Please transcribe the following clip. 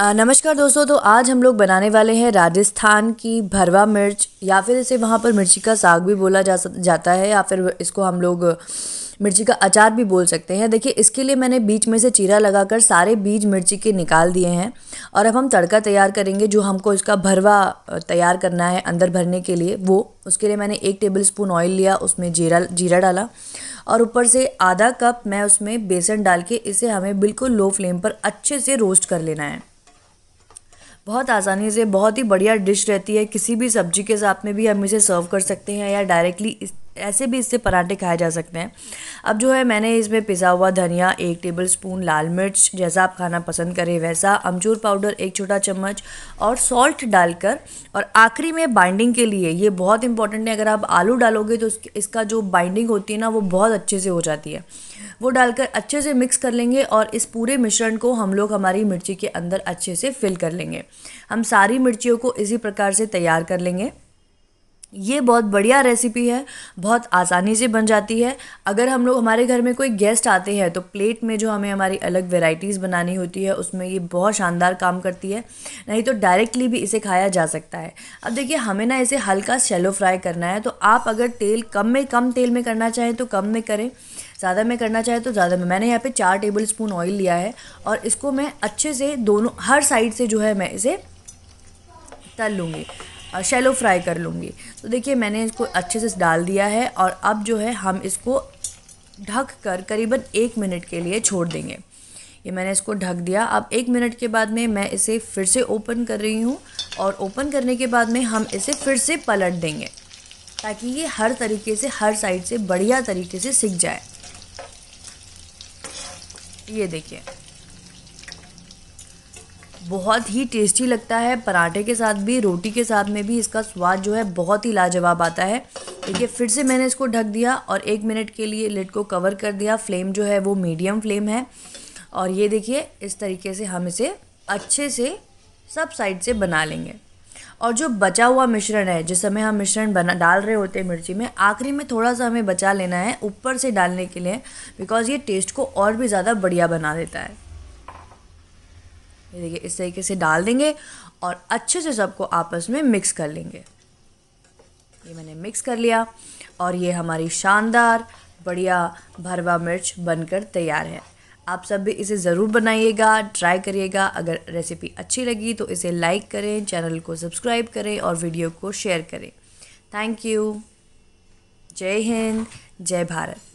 नमस्कार दोस्तों तो आज हम लोग बनाने वाले हैं राजस्थान की भरवा मिर्च या फिर इसे वहाँ पर मिर्ची का साग भी बोला जा जाता है या फिर इसको हम लोग मिर्ची का अचार भी बोल सकते हैं देखिए इसके लिए मैंने बीच में से चीरा लगाकर सारे बीज मिर्ची के निकाल दिए हैं और अब हम तड़का तैयार करेंगे जो हमको इसका भरवा तैयार करना है अंदर भरने के लिए वो उसके लिए मैंने एक टेबल स्पून ऑयल लिया उसमें जीरा जीरा डाला और ऊपर से आधा कप मैं उसमें बेसन डाल के इसे हमें बिल्कुल लो फ्लेम पर अच्छे से रोस्ट कर लेना है बहुत आसानी से बहुत ही बढ़िया डिश रहती है किसी भी सब्जी के साथ में भी हम इसे सर्व कर सकते हैं या डायरेक्टली इस ऐसे भी इससे पराठे खाए जा सकते हैं अब जो है मैंने इसमें पिसा हुआ धनिया एक टेबल स्पून लाल मिर्च जैसा आप खाना पसंद करें वैसा अमचूर पाउडर एक छोटा चम्मच और सॉल्ट डालकर और आखिरी में बाइंडिंग के लिए ये बहुत इंपॉर्टेंट है अगर आप आलू डालोगे तो इसका जो बाइंडिंग होती है ना वो बहुत अच्छे से हो जाती है वो डालकर अच्छे से मिक्स कर लेंगे और इस पूरे मिश्रण को हम लोग हमारी मिर्ची के अंदर अच्छे से फिल कर लेंगे हम सारी मिर्चियों को इसी प्रकार से तैयार कर लेंगे ये बहुत बढ़िया रेसिपी है बहुत आसानी से बन जाती है अगर हम लोग हमारे घर में कोई गेस्ट आते हैं तो प्लेट में जो हमें हमारी अलग वेराइटीज़ बनानी होती है उसमें ये बहुत शानदार काम करती है नहीं तो डायरेक्टली भी इसे खाया जा सकता है अब देखिए हमें ना इसे हल्का शेलो फ्राई करना है तो आप अगर तेल कम में कम तेल में करना चाहें तो कम में करें ज़्यादा में करना चाहे तो ज़्यादा में मैंने यहाँ पे चार टेबल स्पून ऑयल लिया है और इसको मैं अच्छे से दोनों हर साइड से जो है मैं इसे तल लूँगी शैलो फ्राई कर लूँगी तो देखिए मैंने इसको अच्छे से डाल दिया है और अब जो है हम इसको ढक कर करीबन एक मिनट के लिए छोड़ देंगे ये मैंने इसको ढक दिया अब एक मिनट के बाद में मैं इसे फिर से ओपन कर रही हूँ और ओपन करने के बाद में हम इसे फिर से पलट देंगे ताकि ये हर तरीके से हर साइड से बढ़िया तरीके से सीख जाए ये देखिए बहुत ही टेस्टी लगता है पराठे के साथ भी रोटी के साथ में भी इसका स्वाद जो है बहुत ही लाजवाब आता है देखिए फिर से मैंने इसको ढक दिया और एक मिनट के लिए लिड को कवर कर दिया फ्लेम जो है वो मीडियम फ्लेम है और ये देखिए इस तरीके से हम इसे अच्छे से सब साइड से बना लेंगे और जो बचा हुआ मिश्रण है जिस समय हम मिश्रण बना डाल रहे होते हैं मिर्ची में आखिरी में थोड़ा सा हमें बचा लेना है ऊपर से डालने के लिए बिकॉज़ ये टेस्ट को और भी ज़्यादा बढ़िया बना देता है ये देखिए इस तरीके से डाल देंगे और अच्छे से सबको आपस में मिक्स कर लेंगे ये मैंने मिक्स कर लिया और ये हमारी शानदार बढ़िया भरवा मिर्च बनकर तैयार है आप सब भी इसे ज़रूर बनाइएगा ट्राई करिएगा अगर रेसिपी अच्छी लगी तो इसे लाइक करें चैनल को सब्सक्राइब करें और वीडियो को शेयर करें थैंक यू जय हिंद जय भारत